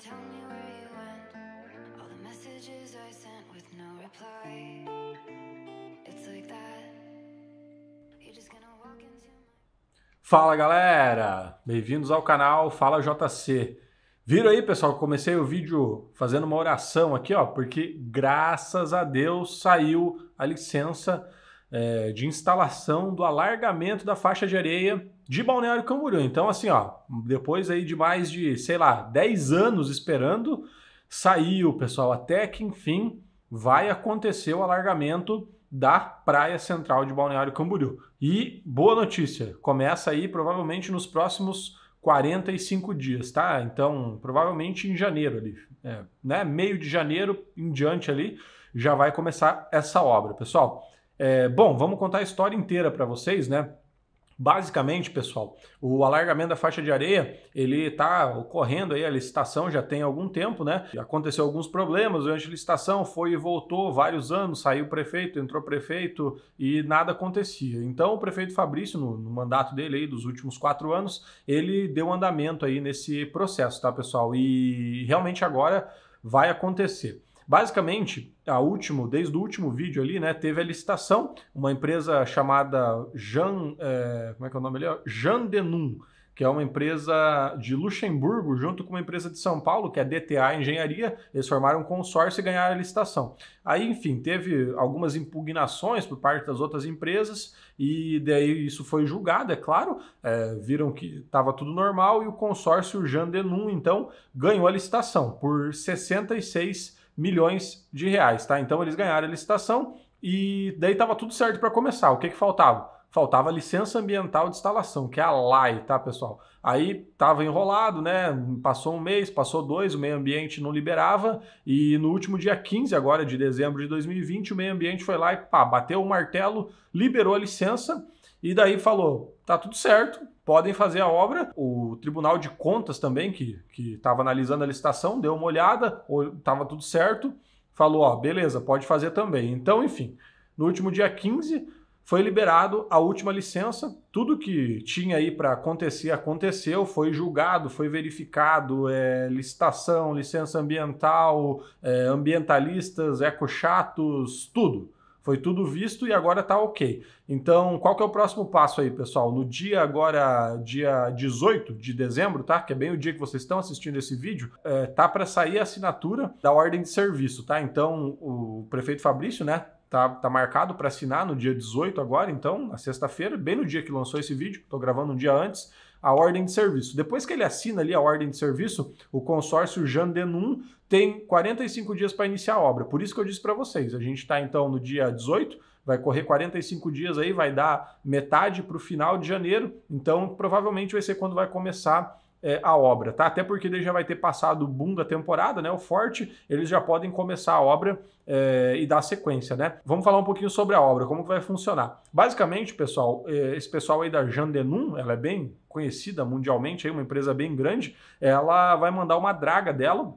tell me where you went. All the messages I sent with no reply. It's like that. You're just gonna walk into Fala galera! Bem-vindos ao canal Fala JC. Viram aí, pessoal, comecei o vídeo fazendo uma oração aqui, ó, porque graças a Deus saiu a licença é, de instalação do alargamento da faixa de areia de Balneário Camboriú. Então, assim, ó, depois aí de mais de, sei lá, 10 anos esperando, saiu, pessoal, até que enfim vai acontecer o alargamento da Praia Central de Balneário Camboriú. E boa notícia, começa aí provavelmente nos próximos 45 dias, tá? Então, provavelmente em janeiro ali, é, né? Meio de janeiro em diante ali já vai começar essa obra, pessoal. É, bom, vamos contar a história inteira para vocês, né? Basicamente, pessoal, o alargamento da faixa de areia, ele está ocorrendo aí, a licitação já tem algum tempo, né? Aconteceu alguns problemas durante a licitação, foi e voltou vários anos, saiu o prefeito, entrou o prefeito e nada acontecia. Então, o prefeito Fabrício, no, no, mandato dele aí dos últimos quatro anos, ele deu andamento aí nesse processo, tá, pessoal? E realmente agora vai acontecer. Basicamente, a último, desde o último vídeo ali, né, teve a licitação, uma empresa chamada Jean é, como é que é o nome ali? Jean Denum, que é uma empresa de Luxemburgo, junto com uma empresa de São Paulo, que é a DTA Engenharia, eles formaram um consórcio e ganharam a licitação. Aí, enfim, teve algumas impugnações por parte das outras empresas, e daí isso foi julgado, é claro, é, viram que estava tudo normal, e o consórcio Jandenum, então, ganhou a licitação por 66 milhões de reais, tá? Então eles ganharam a licitação e daí tava tudo certo para começar. O que, que faltava? Faltava licença ambiental de instalação, que é a LAI, tá, pessoal? Aí tava enrolado, né? Passou um mês, passou dois, o meio ambiente não liberava. E no último dia 15, agora de dezembro de 2020, o meio ambiente foi lá e pá, bateu o martelo, liberou a licença. E daí falou: tá tudo certo, podem fazer a obra. O Tribunal de Contas também, que estava analisando a licitação, deu uma olhada, estava tudo certo, falou: ó, beleza, pode fazer também. Então, enfim, no último dia 15 foi liberado a última licença, tudo que tinha aí para acontecer aconteceu, foi julgado, foi verificado, é, licitação, licença ambiental, é, ambientalistas, ecochatos, tudo. Foi tudo visto e agora está ok. Então, qual que é o próximo passo aí, pessoal? No dia agora, dia 18 de dezembro, tá? Que é bem o dia que vocês estão assistindo esse vídeo, é, tá para sair a assinatura da ordem de serviço, tá? Então, o prefeito Fabrício, né? Tá, tá, marcado para assinar no dia 18 agora, então, na sexta-feira, bem no dia que lançou esse vídeo, estou gravando um dia antes a ordem de serviço. Depois que ele assina ali a ordem de serviço, o consórcio Jandenum tem 45 dias para iniciar a obra. Por isso que eu disse para vocês, a gente está então no dia 18, vai correr 45 dias aí, vai dar metade para o final de janeiro, então provavelmente vai ser quando vai começar é, a obra, tá? Até porque ele já vai ter passado o boom da temporada, né? O forte, eles já podem começar a obra é, e dar sequência, né? Vamos falar um pouquinho sobre a obra, como vai funcionar. Basicamente, pessoal, é, esse pessoal aí da Jandenum, ela é bem conhecida mundialmente, aí é uma empresa bem grande, ela vai mandar uma draga dela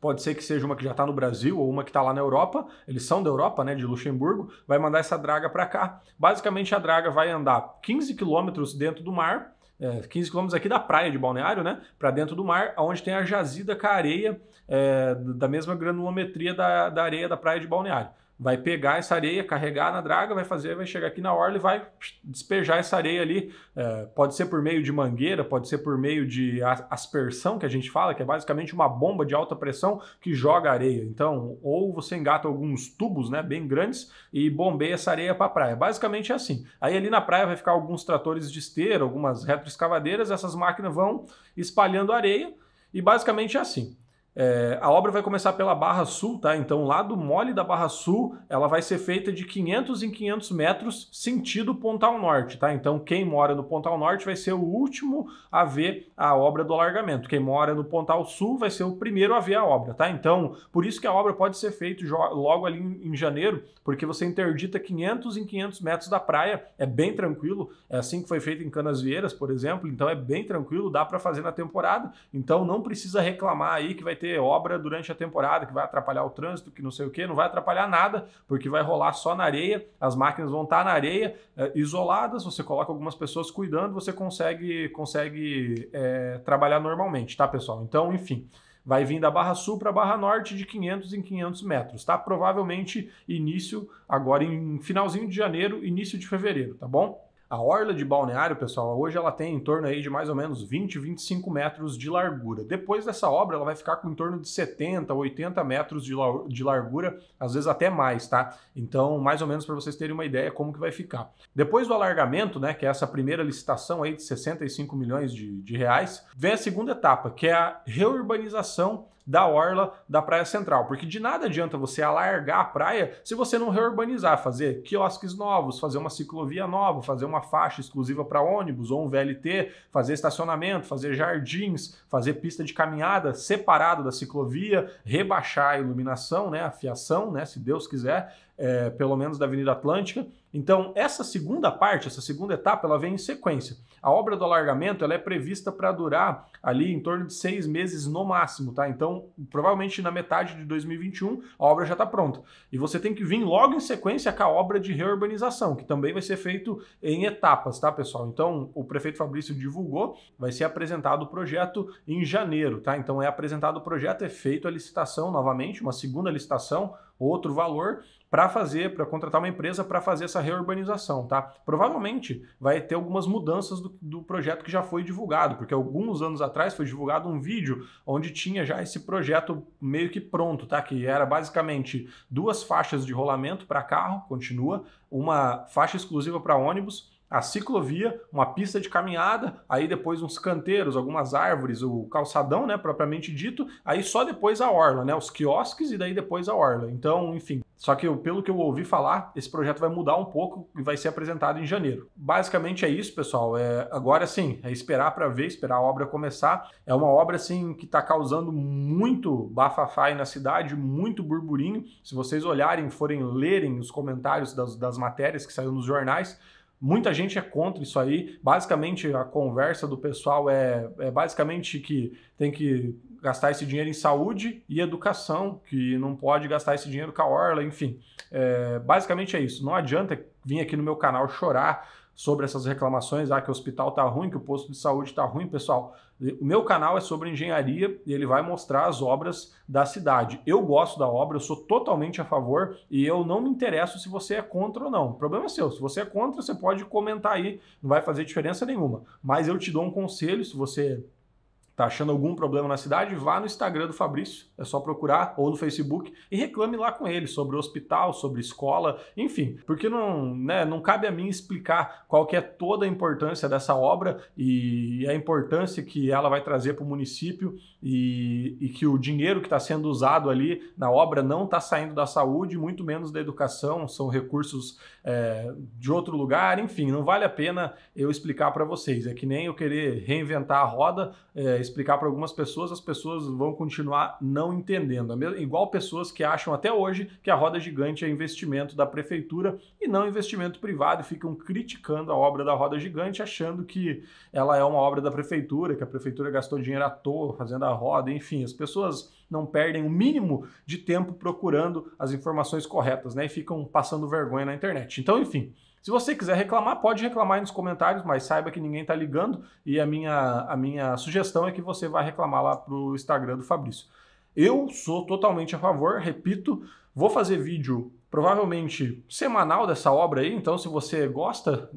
pode ser que seja uma que já está no Brasil ou uma que está lá na Europa, eles são da Europa, né, de Luxemburgo, vai mandar essa draga para cá. Basicamente, a draga vai andar 15 quilômetros dentro do mar é, 15 quilômetros aqui da praia de Balneário, né? Para dentro do mar, onde tem a jazida com a areia é, da mesma granulometria da, da areia da praia de Balneário vai pegar essa areia, carregar na draga, vai fazer, vai chegar aqui na orla e vai despejar essa areia ali. É, pode ser por meio de mangueira, pode ser por meio de aspersão, que a gente fala, que é basicamente uma bomba de alta pressão que joga areia. Então, ou você engata alguns tubos, né, bem grandes, e bombeia essa areia para a praia. Basicamente é assim. Aí ali na praia vai ficar alguns tratores de esteira, algumas retroescavadeiras, essas máquinas vão espalhando areia, e basicamente é assim. É, a obra vai começar pela Barra Sul, tá? Então, lá do mole da Barra Sul, ela vai ser feita de 500 em 500 metros, sentido Pontal Norte, tá? Então, quem mora no Pontal Norte vai ser o último a ver a obra do alargamento. Quem mora no Pontal Sul vai ser o primeiro a ver a obra, tá? Então, por isso que a obra pode ser feita logo ali em janeiro, porque você interdita 500 em 500 metros da praia, é bem tranquilo. É assim que foi feito em Canas Vieiras, por exemplo. Então, é bem tranquilo, dá para fazer na temporada. Então, não precisa reclamar aí que vai ter obra durante a temporada que vai atrapalhar o trânsito, que não sei o que, não vai atrapalhar nada, porque vai rolar só na areia, as máquinas vão estar tá na areia, é, isoladas, você coloca algumas pessoas cuidando, você consegue, consegue é, trabalhar normalmente, tá, pessoal? Então, enfim vai vir da Barra Sul para a Barra Norte de 500 em 500 metros, tá? Provavelmente início agora em finalzinho de janeiro, início de fevereiro, tá bom? A orla de balneário, pessoal, hoje ela tem em torno aí de mais ou menos 20, 25 metros de largura. Depois dessa obra, ela vai ficar com em torno de 70, 80 metros de, de largura, às vezes até mais, tá? Então, mais ou menos para vocês terem uma ideia como que vai ficar. Depois do alargamento, né, que é essa primeira licitação aí de 65 milhões de, de reais, vem a segunda etapa, que é a reurbanização da orla da Praia Central, porque de nada adianta você alargar a praia se você não reurbanizar, fazer quiosques novos, fazer uma ciclovia nova, fazer uma faixa exclusiva para ônibus ou um VLT, fazer estacionamento, fazer jardins, fazer pista de caminhada separado da ciclovia, rebaixar a iluminação, né, a fiação, né, se Deus quiser, é, pelo menos da Avenida Atlântica. Então, essa segunda parte, essa segunda etapa, ela vem em sequência. A obra do alargamento ela é prevista para durar ali em torno de seis meses no máximo, tá? Então, provavelmente na metade de 2021, a obra já está pronta. E você tem que vir logo em sequência com a obra de reurbanização, que também vai ser feito em etapas, tá, pessoal? Então, o prefeito Fabrício divulgou, vai ser apresentado o projeto em janeiro, tá? Então, é apresentado o projeto, é feito a licitação novamente, uma segunda licitação, outro valor, para fazer, para contratar uma empresa para fazer essa reurbanização, tá? Provavelmente vai ter algumas mudanças do, do, projeto que já foi divulgado, porque alguns anos atrás foi divulgado um vídeo onde tinha já esse projeto meio que pronto, tá? Que era basicamente duas faixas de rolamento para carro, continua, uma faixa exclusiva para ônibus a ciclovia, uma pista de caminhada, aí depois uns canteiros, algumas árvores, o calçadão, né, propriamente dito, aí só depois a orla, né, os quiosques e daí depois a orla. Então, enfim, só que eu, pelo que eu ouvi falar, esse projeto vai mudar um pouco e vai ser apresentado em janeiro. Basicamente é isso, pessoal. É, agora sim, é esperar para ver, esperar a obra começar. É uma obra assim que está causando muito aí na cidade, muito burburinho. Se vocês olharem, forem lerem os comentários das, das matérias que saíram nos jornais, Muita gente é contra isso aí. Basicamente, a conversa do pessoal é, é basicamente que tem que gastar esse dinheiro em saúde e educação, que não pode gastar esse dinheiro com a orla, enfim. É, basicamente é isso. Não adianta vir aqui no meu canal chorar sobre essas reclamações, ah, que o hospital está ruim, que o posto de saúde está ruim, pessoal. O meu canal é sobre engenharia e ele vai mostrar as obras da cidade. Eu gosto da obra, eu sou totalmente a favor e eu não me interesso se você é contra ou não. O problema é seu. Se você é contra, você pode comentar aí, não vai fazer diferença nenhuma. Mas eu te dou um conselho, se você Tá achando algum problema na cidade? Vá no Instagram do Fabrício, é só procurar, ou no Facebook, e reclame lá com ele sobre o hospital, sobre escola, enfim. Porque não, né, não cabe a mim explicar qual que é toda a importância dessa obra e a importância que ela vai trazer para o município e, e, que o dinheiro que está sendo usado ali na obra não está saindo da saúde, muito menos da educação, são recursos é, de outro lugar, enfim, não vale a pena eu explicar para vocês. É que nem eu querer reinventar a roda. É, explicar para algumas pessoas, as pessoas vão continuar não entendendo. É igual pessoas que acham até hoje que a roda gigante é investimento da prefeitura e não investimento privado, ficam criticando a obra da roda gigante, achando que ela é uma obra da prefeitura, que a prefeitura gastou dinheiro à toa fazendo a roda, enfim, as pessoas não perdem o mínimo de tempo procurando as informações corretas, né? E ficam passando vergonha na internet. Então, enfim, se você quiser reclamar, pode reclamar aí nos comentários, mas saiba que ninguém está ligando e a minha, a minha sugestão é que você vá reclamar lá pro Instagram do Fabrício. Eu sou totalmente a favor, repito, vou fazer vídeo provavelmente semanal dessa obra aí, então se você gosta,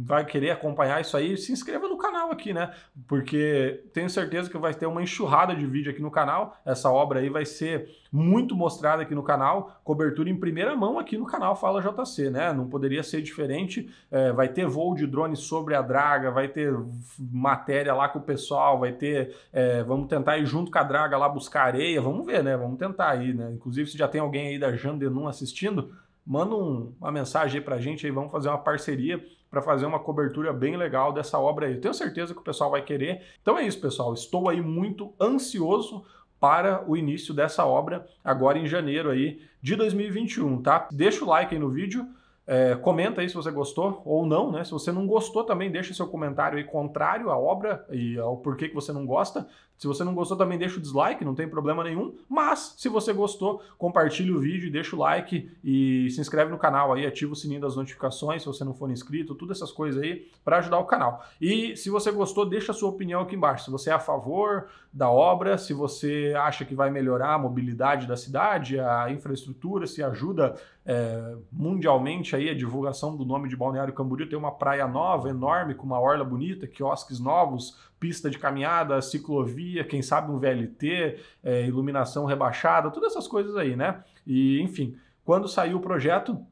vai querer acompanhar isso aí, se inscreva no canal aqui, né? Porque tenho certeza que vai ter uma enxurrada de vídeo aqui no canal. Essa obra aí vai ser muito mostrada aqui no canal, cobertura em primeira mão aqui no canal Fala JC, né? Não poderia ser diferente. É, vai ter voo de drone sobre a draga, vai ter matéria lá com o pessoal, vai ter. É, vamos tentar ir junto com a draga lá buscar areia, vamos ver, né? Vamos tentar aí, né? Inclusive, se já tem alguém aí da Jandenum assistindo, manda um, uma mensagem aí para a gente, aí vamos fazer uma parceria para fazer uma cobertura bem legal dessa obra aí. Eu tenho certeza que o pessoal vai querer. Então é isso, pessoal. Estou aí muito ansioso para o início dessa obra agora em janeiro aí de 2021, tá? Deixa o like aí no vídeo, é, comenta aí se você gostou ou não, né? Se você não gostou também, deixa seu comentário aí contrário à obra e ao porquê que você não gosta. Se você não gostou, também deixa o dislike, não tem problema nenhum. Mas, se você gostou, compartilhe o vídeo, deixa o like e se inscreve no canal aí, ativa o sininho das notificações se você não for inscrito, todas essas coisas aí para ajudar o canal. E se você gostou, deixa a sua opinião aqui embaixo. Se você é a favor da obra, se você acha que vai melhorar a mobilidade da cidade, a infraestrutura, se ajuda é, mundialmente aí a divulgação do nome de Balneário Camboriú, tem uma praia nova, enorme, com uma orla bonita, quiosques novos, pista de caminhada, ciclovia, quem sabe um VLT, é, iluminação rebaixada, todas essas coisas aí, né? E, enfim, quando saiu o projeto,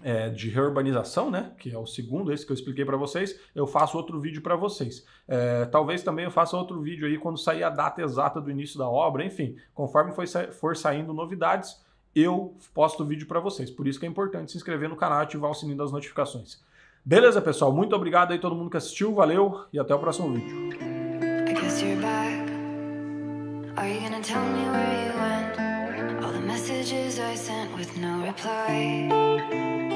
é, de reurbanização, né? Que é o segundo, esse que eu expliquei para vocês. Eu faço outro vídeo para vocês. É, talvez também eu faça outro vídeo aí quando sair a data exata do início da obra. Enfim, conforme for, for saindo novidades, eu posto o vídeo para vocês. Por isso que é importante se inscrever no canal e ativar o sininho das notificações. Beleza, pessoal? Muito obrigado aí todo mundo que assistiu. Valeu e até o próximo vídeo. Are you gonna tell me where you went? All the messages I sent with no reply.